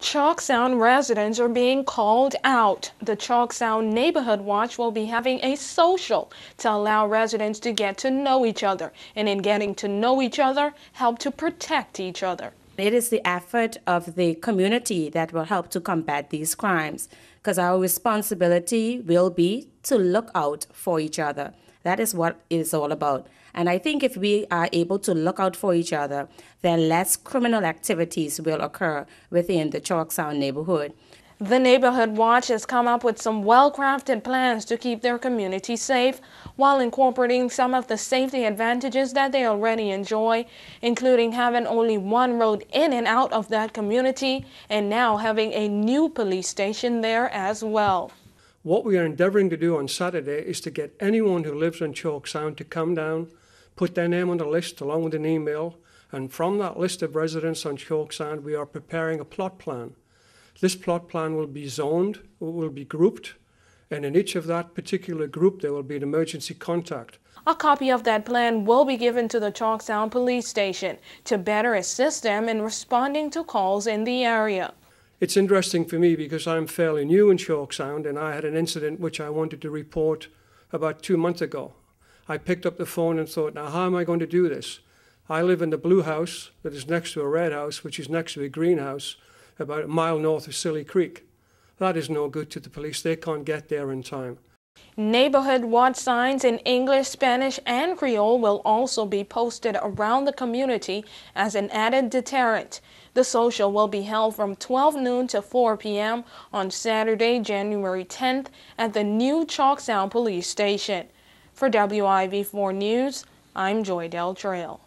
Sound residents are being called out. The Sound Neighborhood Watch will be having a social to allow residents to get to know each other, and in getting to know each other, help to protect each other. It is the effort of the community that will help to combat these crimes, because our responsibility will be to look out for each other. That is what it's all about. And I think if we are able to look out for each other, then less criminal activities will occur within the Chalk Sound neighborhood. The Neighborhood Watch has come up with some well crafted plans to keep their community safe while incorporating some of the safety advantages that they already enjoy, including having only one road in and out of that community and now having a new police station there as well. What we are endeavoring to do on Saturday is to get anyone who lives on Chalk Sound to come down, put their name on the list along with an email, and from that list of residents on Chalk Sound, we are preparing a plot plan. This plot plan will be zoned, will be grouped, and in each of that particular group, there will be an emergency contact. A copy of that plan will be given to the Chalk Sound Police Station to better assist them in responding to calls in the area. It's interesting for me because I'm fairly new in Chalk Sound and I had an incident which I wanted to report about two months ago. I picked up the phone and thought, now how am I going to do this? I live in the blue house that is next to a red house, which is next to a green house, about a mile north of Silly Creek. That is no good to the police. They can't get there in time. Neighborhood watch signs in English, Spanish, and Creole will also be posted around the community as an added deterrent. The social will be held from 12 noon to 4 p.m. on Saturday, January 10th at the new Sound Police Station. For WIV4 News, I'm Joy Del Trail.